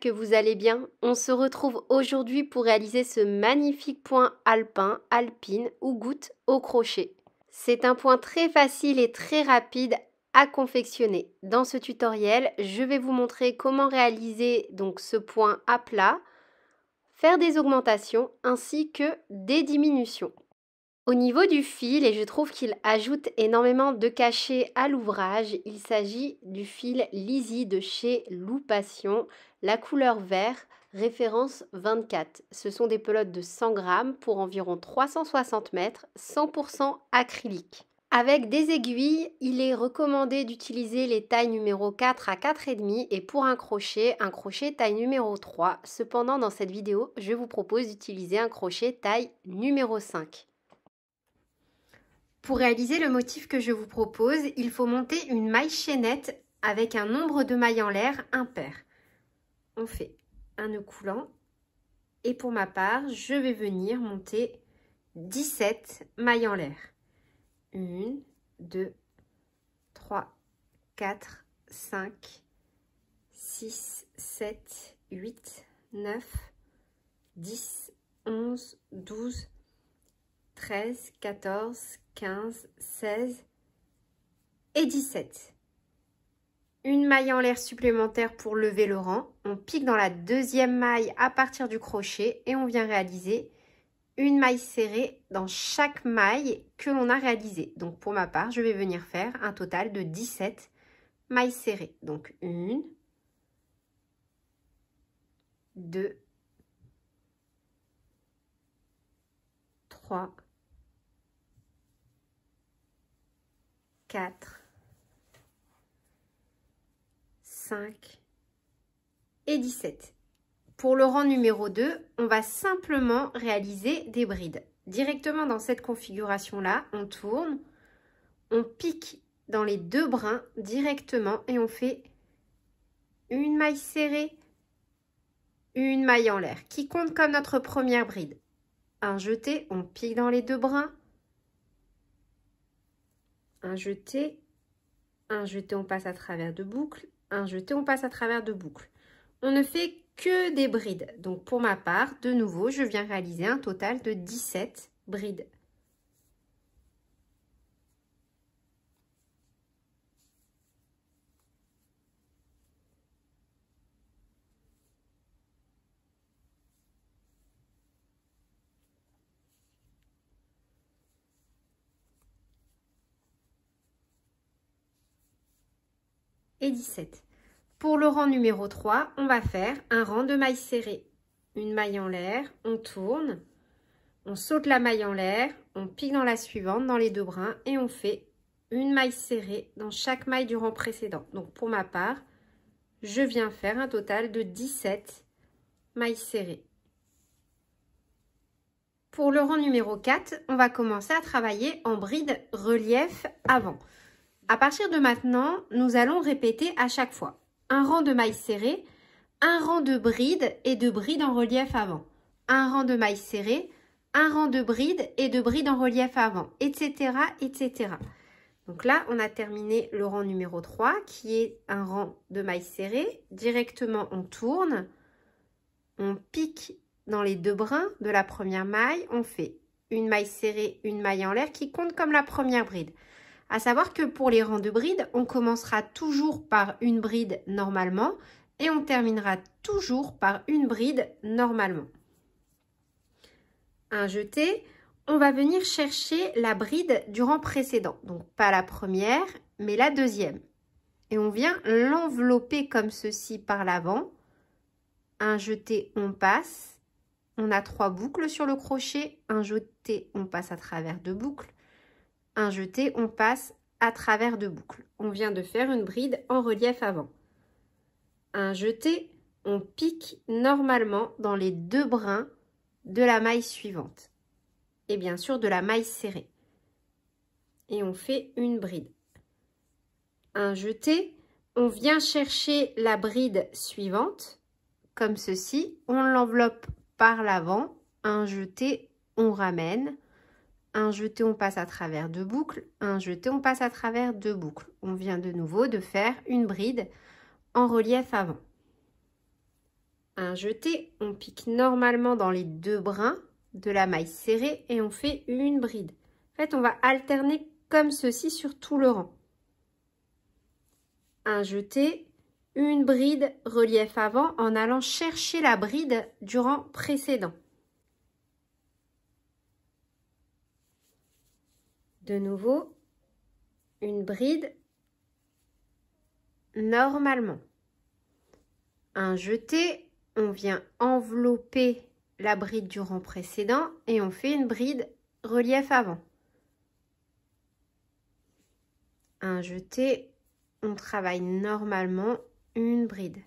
que vous allez bien. On se retrouve aujourd'hui pour réaliser ce magnifique point alpin, alpine ou goutte au crochet. C'est un point très facile et très rapide à confectionner. Dans ce tutoriel, je vais vous montrer comment réaliser donc ce point à plat, faire des augmentations ainsi que des diminutions. Au niveau du fil, et je trouve qu'il ajoute énormément de cachet à l'ouvrage, il s'agit du fil Lizzy de chez Lou la couleur vert, référence 24. Ce sont des pelotes de 100 grammes pour environ 360 mètres, 100% acrylique. Avec des aiguilles, il est recommandé d'utiliser les tailles numéro 4 à 4,5 et pour un crochet, un crochet taille numéro 3. Cependant, dans cette vidéo, je vous propose d'utiliser un crochet taille numéro 5. Pour réaliser le motif que je vous propose, il faut monter une maille chaînette avec un nombre de mailles en l'air impair. On fait un nœud coulant et pour ma part, je vais venir monter 17 mailles en l'air. 1, 2, 3, 4, 5, 6, 7, 8, 9, 10, 11, 12, 13, 14, 15, 16 et 17. Une maille en l'air supplémentaire pour lever le rang. On pique dans la deuxième maille à partir du crochet et on vient réaliser une maille serrée dans chaque maille que l'on a réalisée. Donc pour ma part, je vais venir faire un total de 17 mailles serrées. Donc une, deux, trois, 4, 5 et 17. Pour le rang numéro 2, on va simplement réaliser des brides. Directement dans cette configuration-là, on tourne, on pique dans les deux brins directement et on fait une maille serrée, une maille en l'air qui compte comme notre première bride. Un jeté, on pique dans les deux brins, un jeté, un jeté, on passe à travers deux boucles, un jeté, on passe à travers deux boucles. On ne fait que des brides. Donc pour ma part, de nouveau, je viens réaliser un total de 17 brides. 17. Pour le rang numéro 3, on va faire un rang de mailles serrées. Une maille en l'air, on tourne, on saute la maille en l'air, on pique dans la suivante, dans les deux brins, et on fait une maille serrée dans chaque maille du rang précédent. Donc pour ma part, je viens faire un total de 17 mailles serrées. Pour le rang numéro 4, on va commencer à travailler en bride relief avant. À partir de maintenant, nous allons répéter à chaque fois un rang de mailles serrées, un rang de brides et de brides en relief avant, un rang de mailles serrées, un rang de brides et de brides en relief avant, etc., etc. Donc là, on a terminé le rang numéro 3 qui est un rang de mailles serrées. Directement, on tourne, on pique dans les deux brins de la première maille, on fait une maille serrée, une maille en l'air qui compte comme la première bride. À savoir que pour les rangs de brides, on commencera toujours par une bride normalement et on terminera toujours par une bride normalement. Un jeté, on va venir chercher la bride du rang précédent. Donc pas la première, mais la deuxième. Et on vient l'envelopper comme ceci par l'avant. Un jeté, on passe. On a trois boucles sur le crochet. Un jeté, on passe à travers deux boucles. Un jeté, on passe à travers de boucles. On vient de faire une bride en relief avant. Un jeté, on pique normalement dans les deux brins de la maille suivante. Et bien sûr de la maille serrée. Et on fait une bride. Un jeté, on vient chercher la bride suivante, comme ceci. On l'enveloppe par l'avant. Un jeté, on ramène un jeté, on passe à travers deux boucles, un jeté, on passe à travers deux boucles. On vient de nouveau de faire une bride en relief avant. Un jeté, on pique normalement dans les deux brins de la maille serrée et on fait une bride. En fait, on va alterner comme ceci sur tout le rang. Un jeté, une bride relief avant en allant chercher la bride du rang précédent. de nouveau une bride normalement. Un jeté, on vient envelopper la bride du rang précédent et on fait une bride relief avant. Un jeté, on travaille normalement une bride.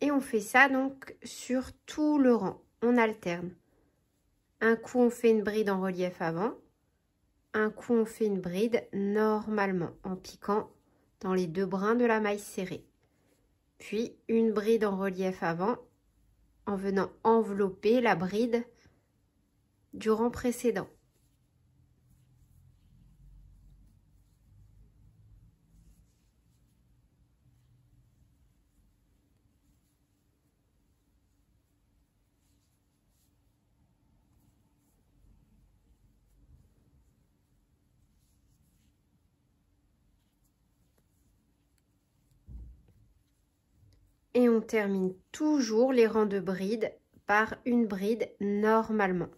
Et on fait ça donc sur tout le rang, on alterne. Un coup, on fait une bride en relief avant. Un coup, on fait une bride normalement en piquant dans les deux brins de la maille serrée. Puis, une bride en relief avant en venant envelopper la bride du rang précédent. termine toujours les rangs de bride par une bride normalement.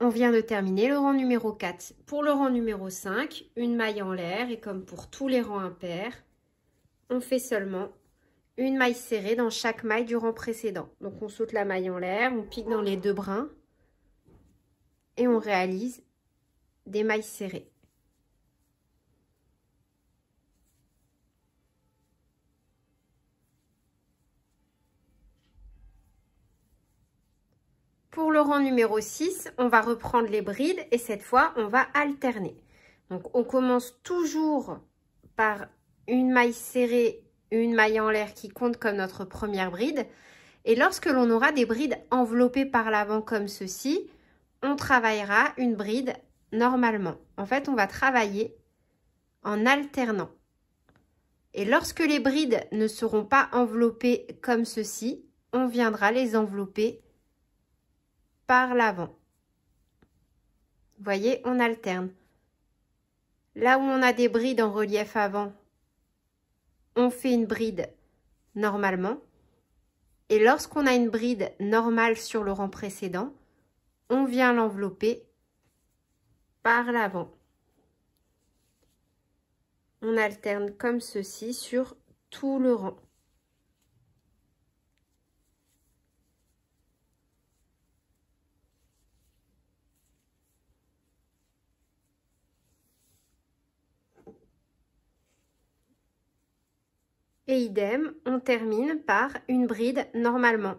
On vient de terminer le rang numéro 4. Pour le rang numéro 5, une maille en l'air et comme pour tous les rangs impairs, on fait seulement une maille serrée dans chaque maille du rang précédent. Donc on saute la maille en l'air, on pique dans les deux brins et on réalise des mailles serrées. Pour le rang numéro 6, on va reprendre les brides et cette fois, on va alterner. Donc, on commence toujours par une maille serrée, une maille en l'air qui compte comme notre première bride. Et lorsque l'on aura des brides enveloppées par l'avant comme ceci, on travaillera une bride normalement. En fait, on va travailler en alternant. Et lorsque les brides ne seront pas enveloppées comme ceci, on viendra les envelopper par l'avant. voyez, on alterne. Là où on a des brides en relief avant, on fait une bride normalement. Et lorsqu'on a une bride normale sur le rang précédent, on vient l'envelopper par l'avant. On alterne comme ceci sur tout le rang. Et idem, on termine par une bride normalement.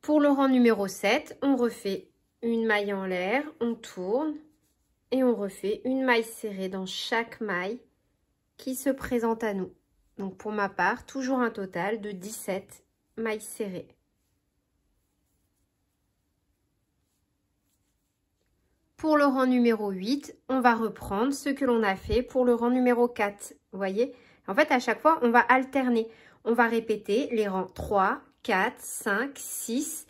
Pour le rang numéro 7, on refait une maille en l'air, on tourne et on refait une maille serrée dans chaque maille qui se présente à nous. Donc pour ma part, toujours un total de 17 mailles serrées. Pour le rang numéro 8, on va reprendre ce que l'on a fait pour le rang numéro 4. Vous voyez En fait, à chaque fois, on va alterner. On va répéter les rangs 3, 4, 5, 6,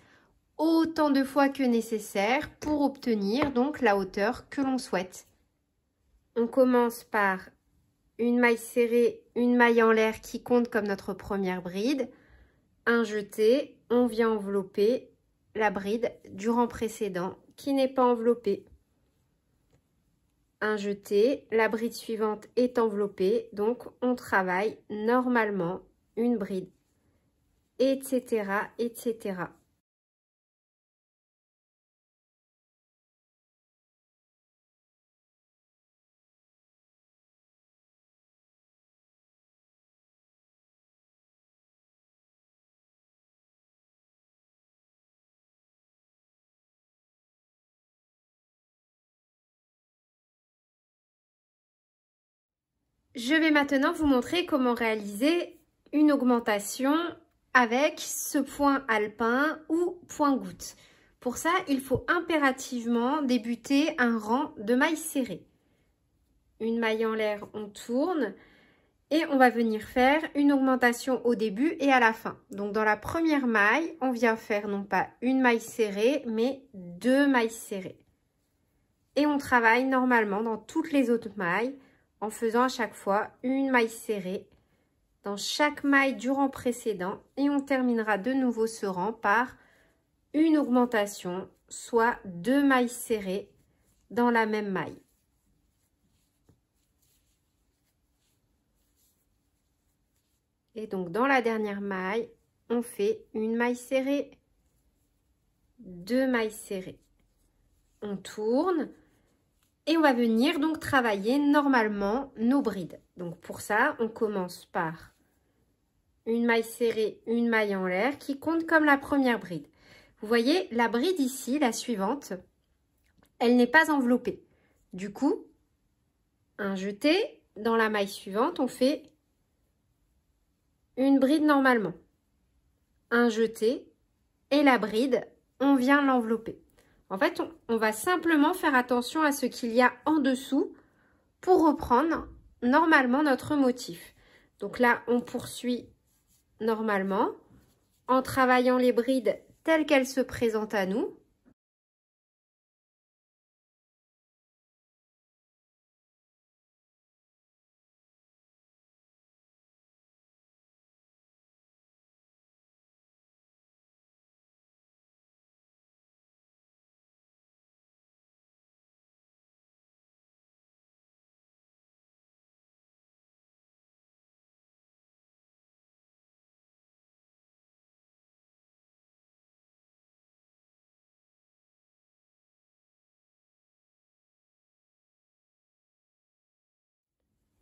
autant de fois que nécessaire pour obtenir donc la hauteur que l'on souhaite. On commence par une maille serrée, une maille en l'air qui compte comme notre première bride, un jeté, on vient envelopper la bride du rang précédent qui n'est pas enveloppée un jeté, la bride suivante est enveloppée, donc on travaille normalement une bride, etc., etc. Je vais maintenant vous montrer comment réaliser une augmentation avec ce point alpin ou point goutte. Pour ça, il faut impérativement débuter un rang de mailles serrées. Une maille en l'air, on tourne et on va venir faire une augmentation au début et à la fin. Donc dans la première maille, on vient faire non pas une maille serrée, mais deux mailles serrées. Et on travaille normalement dans toutes les autres mailles en faisant à chaque fois une maille serrée dans chaque maille du rang précédent et on terminera de nouveau ce rang par une augmentation, soit deux mailles serrées dans la même maille. Et donc dans la dernière maille, on fait une maille serrée, deux mailles serrées. On tourne, et on va venir donc travailler normalement nos brides. Donc pour ça, on commence par une maille serrée, une maille en l'air qui compte comme la première bride. Vous voyez, la bride ici, la suivante, elle n'est pas enveloppée. Du coup, un jeté, dans la maille suivante, on fait une bride normalement. Un jeté et la bride, on vient l'envelopper. En fait, on, va simplement faire attention à ce qu'il y a en dessous pour reprendre normalement notre motif. Donc là, on poursuit normalement en travaillant les brides telles qu'elles se présentent à nous.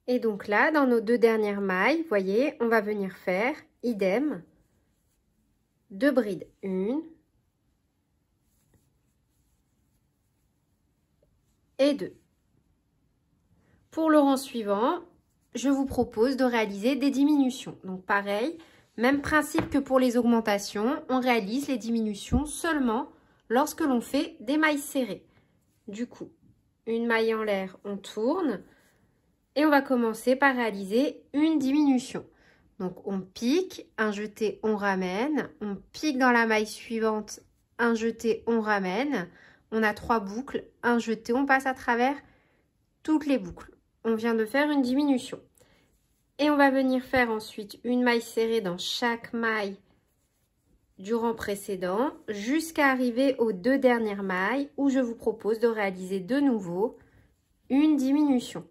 Et donc là, dans nos deux dernières mailles, vous voyez, on va venir faire idem, deux brides, une et deux. Pour le rang suivant, je vous propose de réaliser des diminutions. Donc pareil, même principe que pour les augmentations, on réalise les diminutions seulement lorsque l'on fait des mailles serrées. Du coup, une maille en l'air, on tourne, et on va commencer par réaliser une diminution. Donc on pique, un jeté, on ramène, on pique dans la maille suivante, un jeté, on ramène. On a trois boucles, un jeté, on passe à travers toutes les boucles. On vient de faire une diminution. Et on va venir faire ensuite une maille serrée dans chaque maille du rang précédent jusqu'à arriver aux deux dernières mailles où je vous propose de réaliser de nouveau une diminution.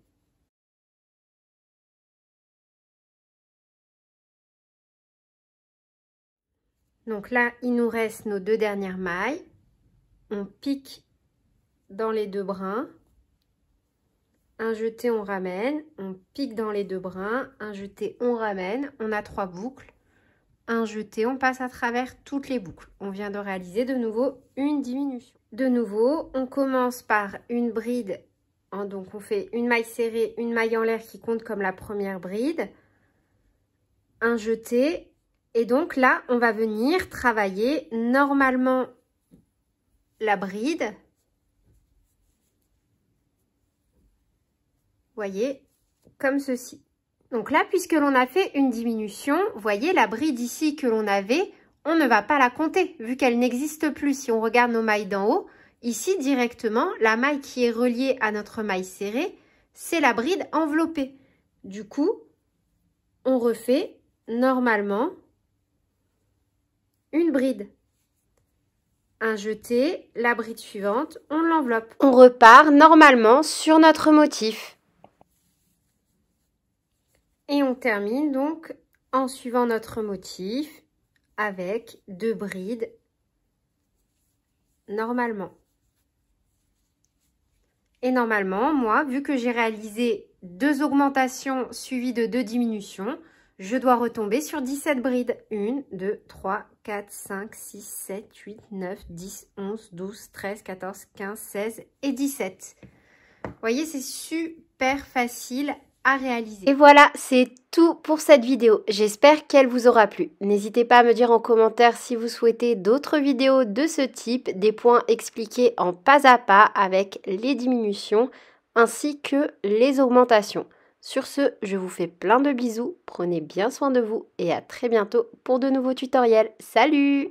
Donc là, il nous reste nos deux dernières mailles. On pique dans les deux brins. Un jeté, on ramène. On pique dans les deux brins. Un jeté, on ramène. On a trois boucles. Un jeté, on passe à travers toutes les boucles. On vient de réaliser de nouveau une diminution. De nouveau, on commence par une bride. Hein, donc on fait une maille serrée, une maille en l'air qui compte comme la première bride. Un jeté, et donc là, on va venir travailler normalement la bride. Voyez, comme ceci. Donc là, puisque l'on a fait une diminution, voyez la bride ici que l'on avait, on ne va pas la compter vu qu'elle n'existe plus. Si on regarde nos mailles d'en haut, ici directement, la maille qui est reliée à notre maille serrée, c'est la bride enveloppée. Du coup, on refait normalement une bride. Un jeté, la bride suivante, on l'enveloppe. On repart normalement sur notre motif. Et on termine donc en suivant notre motif avec deux brides normalement. Et normalement, moi, vu que j'ai réalisé deux augmentations suivies de deux diminutions, je dois retomber sur 17 brides. 1, 2, 3, 4, 5, 6, 7, 8, 9, 10, 11, 12, 13, 14, 15, 16 et 17. Vous voyez, c'est super facile à réaliser. Et voilà, c'est tout pour cette vidéo. J'espère qu'elle vous aura plu. N'hésitez pas à me dire en commentaire si vous souhaitez d'autres vidéos de ce type, des points expliqués en pas à pas avec les diminutions ainsi que les augmentations. Sur ce, je vous fais plein de bisous, prenez bien soin de vous et à très bientôt pour de nouveaux tutoriels. Salut